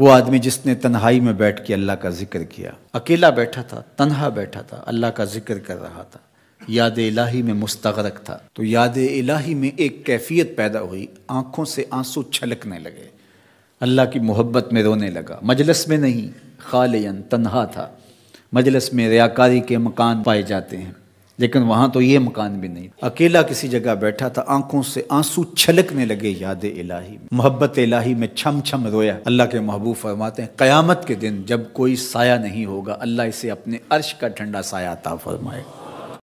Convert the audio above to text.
वो आदमी जिसने तन्हाई में बैठ के अल्लाह का जिक्र किया अकेला बैठा था तन्हा बैठा था अल्लाह का जिक्र कर रहा था याद इलाही में मुस्तरक था तो याद इलाही में एक कैफियत पैदा हुई आंखों से आंसू छलकने लगे अल्लाह की मोहब्बत में रोने लगा मजलस में नहीं खालियन तन्हा था मजलस में रियाकारी के मकान पाए जाते हैं लेकिन वहाँ तो ये मकान भी नहीं अकेला किसी जगह बैठा था आंखों से आंसू छलकने लगे याद इलाही मोहब्बत इलाही में छम छम रोया अल्लाह के महबूब फरमाते हैं क़यामत के दिन जब कोई साया नहीं होगा अल्लाह इसे अपने अर्श का ठंडा साया था फरमाएगा